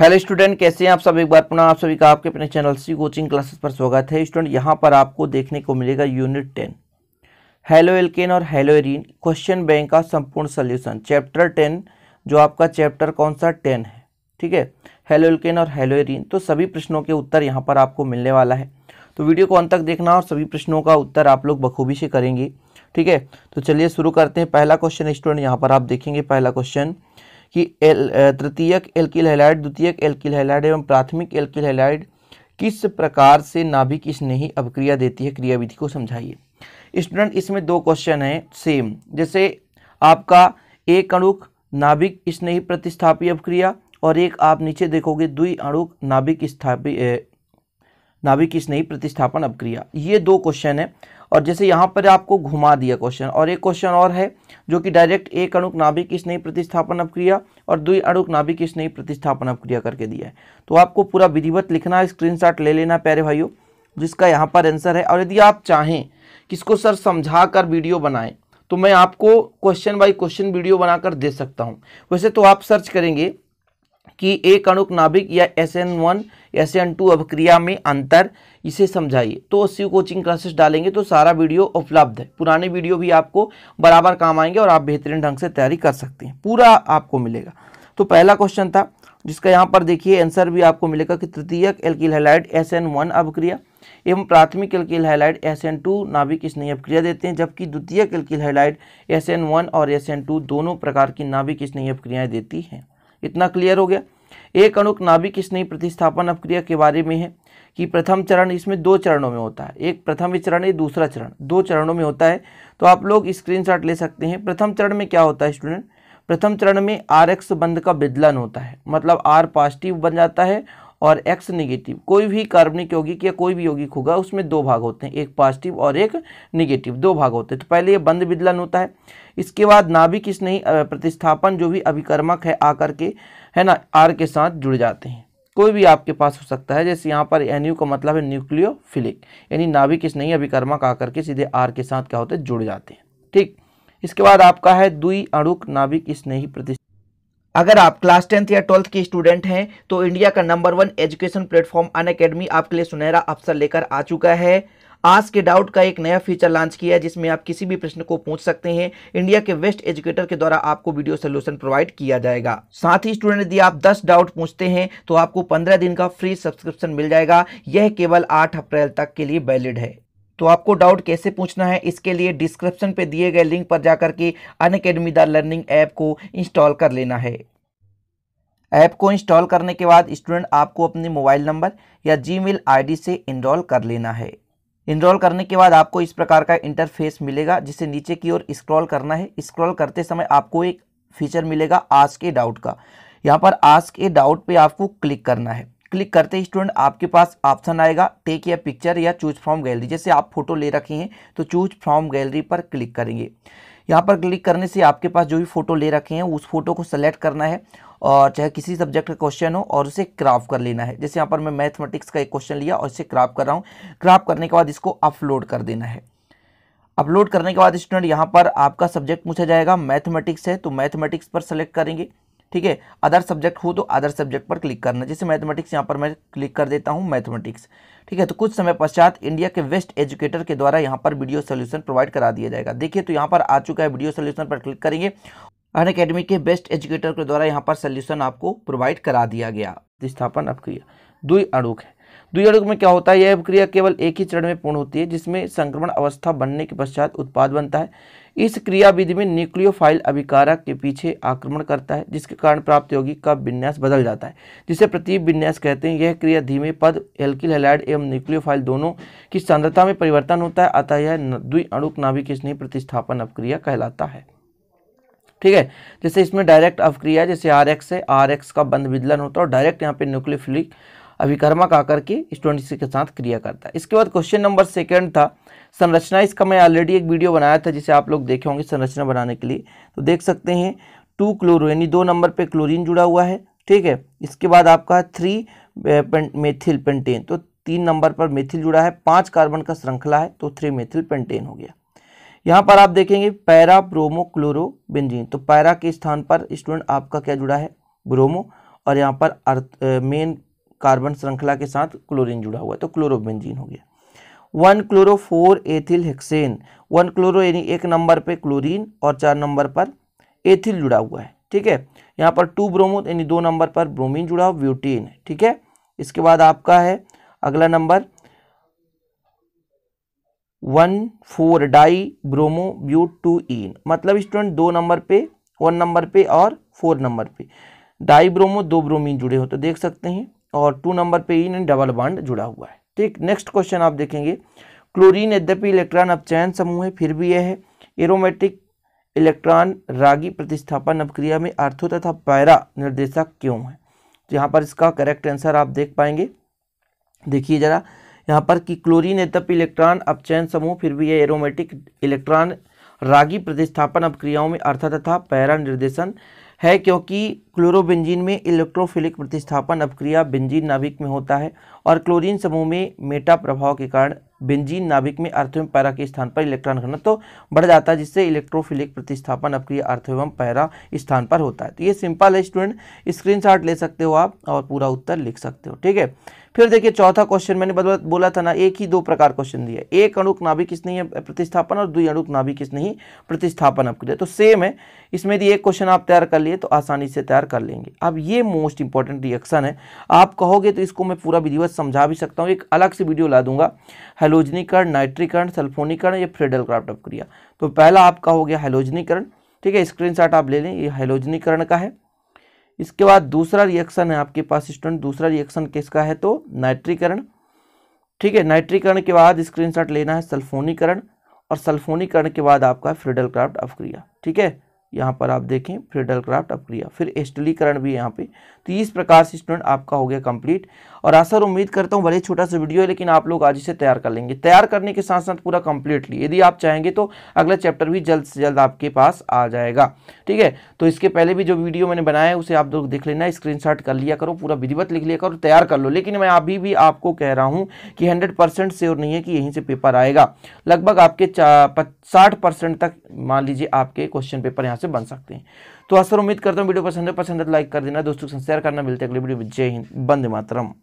hello student कैसे हैं आप सब एक बार पुनः आप सभी का आपके अपने चैनल सी कोचिंग क्लासेस पर स्वागत है स्टूडेंट यहां पर आपको देखने को मिलेगा यूनिट टेन हेलो एल्केन और हेलो एरीन क्वेश्चन बैंक का संपूर्ण सोल्यूशन चैप्टर टेन जो आपका चैप्टर कौन सा टेन है ठीक है हेलो एल्केन और हेलो एरीन तो सभी प्रश्नों के उत्तर यहाँ पर आपको मिलने वाला है तो वीडियो को अंत तक देखना और सभी प्रश्नों का उत्तर आप लोग बखूबी से करेंगे ठीक है तो चलिए शुरू करते हैं पहला क्वेश्चन स्टूडेंट यहाँ पर आप देखेंगे पहला क्वेश्चन कि एल तृतीयक एल्किल हेलाइड द्वितीयक एल्किल हेलाइड एवं प्राथमिक एल्किल हेलाइड किस प्रकार से नाभिक स्नेही अभिक्रिया देती है क्रियाविधि को समझाइए स्टूडेंट इसमें दो क्वेश्चन हैं सेम जैसे आपका एक अणुक नाभिक स्नेही प्रतिस्थापी अभिक्रिया और एक आप नीचे देखोगे द्वि अणुक नाभिक स्थापी नाभिक इस नई प्रतिस्थापन अपक्रिया ये दो क्वेश्चन है और जैसे यहाँ पर आपको घुमा दिया क्वेश्चन और एक क्वेश्चन और है जो कि डायरेक्ट एक अणुक नाभिक इस नई प्रतिस्थापन अपक्रिया और दुई अणुक नाभिक इस नई प्रतिस्थापन अपक्रिया करके दिया है तो आपको पूरा विधिवत लिखना है स्क्रीन ले लेना प्यारे भाइयों जिसका यहाँ पर आंसर है और यदि आप चाहें किसको सर समझा कर वीडियो बनाएं तो मैं आपको क्वेश्चन बाई क्वेश्चन वीडियो बनाकर दे सकता हूँ वैसे तो आप सर्च करेंगे कि एक अणुक नाभिक या S N one S N two अभिक्रिया में अंतर इसे समझाइए तो अस्सी कोचिंग क्लासेस डालेंगे तो सारा वीडियो उपलब्ध है पुराने वीडियो भी आपको बराबर काम आएंगे और आप बेहतरीन ढंग से तैयारी कर सकते हैं पूरा आपको मिलेगा तो पहला क्वेश्चन था जिसका यहाँ पर देखिए आंसर भी आपको मिलेगा कि तृतीयक alkyl halide S N one अभिक्रिया एवं प्राथमिक alkyl halide S N two नाभिक स्नेह अभिक्रिया देते हैं जबकि द्वितीयक alkyl halide S N one और एस एन टू दोनों प्रकार की नाभिक स्नेह अभिक्रियाएँ देती हैं इतना क्लियर हो गया एक अणुक नाभिक स्नेही प्रतिस्थापन अपक्रिया के बारे में है कि प्रथम चरण इसमें दो चरणों में होता है एक प्रथम चरण या दूसरा चरण दो चरणों में होता है तो आप लोग स्क्रीनशॉट ले सकते हैं प्रथम चरण में क्या होता है स्टूडेंट प्रथम चरण में आर एक्स बंद का विदलन होता है मतलब आर पॉजिटिव बन जाता है और एक्स निगेटिव कोई भी कार्बनिक यौगिक या कोई भी यौगिक होगा उसमें दो भाग होते हैं एक पॉजिटिव और एक निगेटिव दो भाग होते हैं तो पहले ये बंद विदलन होता है इसके बाद नाभिक स्नेही प्रतिस्थापन जो भी अभिकर्मक है आकर के है ना आर के साथ जुड़ जाते हैं कोई भी आपके पास हो सकता है जैसे यहाँ पर एन यू का मतलब है न्यूक्लियोफिलिक यानी नाभिक स्नेही अभिकर्मक आकर के सीधे आर के साथ क्या होते हैं जुड़ जाते हैं ठीक इसके बाद आपका है दुई अणुक नाभिक स्नेही प्रतिष्ठा अगर आप क्लास टेंथ या ट्वेल्थ के स्टूडेंट हैं तो इंडिया का number one education platform Unacademy आपके लिए सुनहरा अवसर लेकर आ चुका है आज के डाउट का एक नया फीचर लॉन्च किया है जिसमें आप किसी भी प्रश्न को पूछ सकते हैं इंडिया के बेस्ट एजुकेटर के द्वारा आपको वीडियो सोल्यूशन प्रोवाइड किया जाएगा साथ ही स्टूडेंट यदि आप 10 डाउट पूछते हैं तो आपको 15 दिन का फ्री सब्सक्रिप्शन मिल जाएगा यह केवल 8 अप्रैल तक के लिए वैलिड है तो आपको डाउट कैसे पूछना है इसके लिए डिस्क्रिप्शन पे दिए गए लिंक पर जाकर के Unacademy the learning app को इंस्टॉल कर लेना है ऐप को इंस्टॉल करने के बाद स्टूडेंट आपको अपने मोबाइल नंबर या जी मेल से इनरॉल कर लेना है इनरॉल करने के बाद आपको इस प्रकार का इंटरफेस मिलेगा जिसे नीचे की ओर स्क्रॉल करना है स्क्रॉल करते समय आपको एक फीचर मिलेगा आज के डाउट का यहाँ पर आज के डाउट पे आपको क्लिक करना है क्लिक करते ही स्टूडेंट आपके पास ऑप्शन आएगा take a picture or choose from gallery जैसे आप फोटो ले रखे हैं तो चूज फ्रॉम गैलरी पर क्लिक करेंगे यहाँ पर क्लिक करने से आपके पास जो भी फ़ोटो ले रखे हैं उस फोटो को सेलेक्ट करना है और चाहे किसी सब्जेक्ट का क्वेश्चन हो और उसे क्राफ कर लेना है जैसे यहाँ पर मैं मैथमेटिक्स का एक क्वेश्चन लिया और इसे क्राफ कर रहा हूँ क्राफ करने के बाद इसको अपलोड कर देना है अपलोड करने के बाद स्टूडेंट यहाँ पर आपका सब्जेक्ट पूछा जाएगा मैथमेटिक्स है तो मैथमेटिक्स पर सेलेक्ट करेंगे ठीक है अदर सब्जेक्ट हो तो अदर सब्जेक्ट पर क्लिक करना जैसे मैथमेटिक्स यहाँ पर मैं क्लिक कर देता हूँ मैथमेटिक्स ठीक है तो कुछ समय पश्चात इंडिया के वेस्ट एजुकेटर के द्वारा यहाँ पर वीडियो सोल्यूशन प्रोवाइड करा दिया जाएगा देखिए तो यहाँ पर आ चुका है वीडियो सोल्यूशन पर क्लिक करेंगे अन अकेडमी के बेस्ट एजुकेटर के द्वारा यहाँ पर सोल्यूशन आपको प्रोवाइड करा दिया गया स्थापन अब किया दुई अड़ूक है दूसरे रोग में क्या होता है यह क्रिया केवल एक ही चरण में पूर्ण होती है जिसमें संक्रमण अवस्था बनने के पश्चात उत्पाद बनता है इस क्रिया विधि में न्यूक्लियोफाइल अभिकारक के पीछे आक्रमण करता है जिसके कारण प्राप्त यौगिक का विन्यास बदल जाता है जिसे प्रतीप विन्यास कहते हैं यह क्रिया धीमे पद एल्किल हेलाइड एवं न्यूक्लियोफाइल दोनों की सांद्रता में परिवर्तन होता है अतः यह द्वि अणुक नाभिक स्नेह प्रतिस्थापन अपक्रिया कहलाता है ठीक है जैसे इसमें डायरेक्ट अपक्रिया जैसे आर एक्स है आर एक्स का बंद विदलन होता है और डायरेक्ट यहाँ पे न्यूक्लियोफिलिक अभिकर्मक आकर के स्टूडेंट के साथ क्रिया करता है इसके बाद क्वेश्चन नंबर सेकेंड था संरचना इसका मैं ऑलरेडी एक वीडियो बनाया था जिसे आप लोग देखे होंगे संरचना बनाने के लिए तो देख सकते हैं टू क्लोरो यानी दो नंबर पे क्लोरीन जुड़ा हुआ है ठीक है इसके बाद आपका थ्री मेथिल पेंटेन तो तीन नंबर पर मेथिल जुड़ा है पाँच कार्बन का श्रृंखला है तो थ्री मेथिल पेंटेन हो गया यहाँ पर आप देखेंगे पैरा ब्रोमो क्लोरो बेंजीन तो पैरा के स्थान पर स्टूडेंट आपका क्या जुड़ा है ब्रोमो और यहाँ पर अर्थ मेन कार्बन श्रृंखला के साथ क्लोरीन जुड़ा हुआ है तो क्लोरोबेंजीन हो गया one chloro four ethyl hexane one chloro यानी एक नंबर पे क्लोरीन और चार नंबर पर एथिल जुड़ा हुआ है ठीक है यहाँ पर टू ब्रोमो यानी दो नंबर पर ब्रोमीन जुड़ा हुआ ब्यूटीन ठीक है इसके बाद आपका है अगला number one four di bromo but two ene मतलब स्टूडेंट दो नंबर पे वन नंबर पे और फोर नंबर पे डाई ब्रोमो दो ब्रोमीन जुड़े हो तो देख सकते हैं और टू नंबर पे इन डबल बाड जुड़ा हुआ है ठीक नेक्स्ट क्वेश्चन आप देखेंगे क्लोरीन यद्यपि इलेक्ट्रॉन अपचयन समूह है फिर भी यह है एरोमेटिक इलेक्ट्रॉन रागी प्रतिस्थापन अपक्रिया में अर्थो तथा पैरा निर्देशक क्यों है तो यहाँ पर इसका करेक्ट आंसर आप देख पाएंगे देखिए जरा यहाँ पर कि क्लोरीन यद्यपि इलेक्ट्रॉन अपचयन समूह फिर भी यह एरोमेटिक इलेक्ट्रॉन रागी प्रतिस्थापन अपक्रियाओं में अर्थ तथा पैरा निर्देशन है क्योंकि क्लोरोबेंजीन में इलेक्ट्रोफिलिक प्रतिस्थापन अपक्रिया बेंजीन नाभिक में होता है और क्लोरीन समूह में मेटा प्रभाव के कारण बेंजीन नाभिक में अर्थो एवं पैरा के स्थान पर इलेक्ट्रॉन घनत्व तो बढ़ जाता है जिससे इलेक्ट्रोफिलिक प्रतिस्थापन अपक्रिया अर्थो एवं पैरा स्थान पर होता है तो ये सिंपल है स्टूडेंट स्क्रीन ले सकते हो आप और पूरा उत्तर लिख सकते हो ठीक है फिर देखिए चौथा क्वेश्चन मैंने बोला था ना एक ही दो प्रकार क्वेश्चन दिया एक अणुक नाभिक है प्रतिस्थापन और दुई अणुक नाभिक ही प्रतिस्थापन आपके लिए तो सेम है इसमें यदि एक क्वेश्चन आप तैयार कर लिए तो आसानी से तैयार कर लेंगे अब ये मोस्ट इंपॉर्टेंट रिएक्शन है आप कहोगे तो इसको मैं पूरा विधिवत समझा भी सकता हूँ एक अलग से वीडियो ला दूंगा हेलोजनीकरण नाइट्रीकरण सल्फोनीकरण या फ्रेडल क्राफ्ट अपक्रिया तो पहला आपका हो गया हेलोजनीकरण ठीक है स्क्रीनशॉट आप ले लें ये हेलोजनीकरण का है इसके बाद दूसरा रिएक्शन है आपके पास स्टूडेंट दूसरा रिएक्शन किसका है तो नाइट्रीकरण ठीक है नाइट्रीकरण के बाद स्क्रीनशॉट लेना है सल्फोनीकरण और सल्फोनीकरण के बाद आपका है फ्रिडल क्राफ्ट अपक्रिया ठीक है यहाँ पर आप देखें फ्रिडल क्राफ्ट अपक्रिया फिर एस्टलीकरण e भी यहाँ पे तो इस प्रकार से स्टूडेंट आपका हो गया कंप्लीट और और उम्मीद करता हूँ भले छोटा सा वीडियो है लेकिन आप लोग आज इसे तैयार कर लेंगे तैयार करने के साथ साथ पूरा कंप्लीटली यदि आप चाहेंगे तो अगला चैप्टर भी जल्द से जल्द आपके पास आ जाएगा ठीक है तो इसके पहले भी जो वीडियो मैंने बनाया है उसे आप लोग देख लेना स्क्रीन कर लिया करो पूरा विधिवत लिख लिया करो तैयार कर लो लेकिन मैं अभी भी आपको कह रहा हूँ कि हंड्रेड परसेंट और नहीं है कि यहीं से पेपर आएगा लगभग आपके साठ परसेंट तक मान लीजिए आपके क्वेश्चन पेपर यहाँ से बन सकते हैं तो असर उम्मीद करता हूँ वीडियो पसंद है पसंद है लाइक तो कर देना दोस्तों शेयर करना मिलते अगले वीडियो जय हिंद बंद मातरम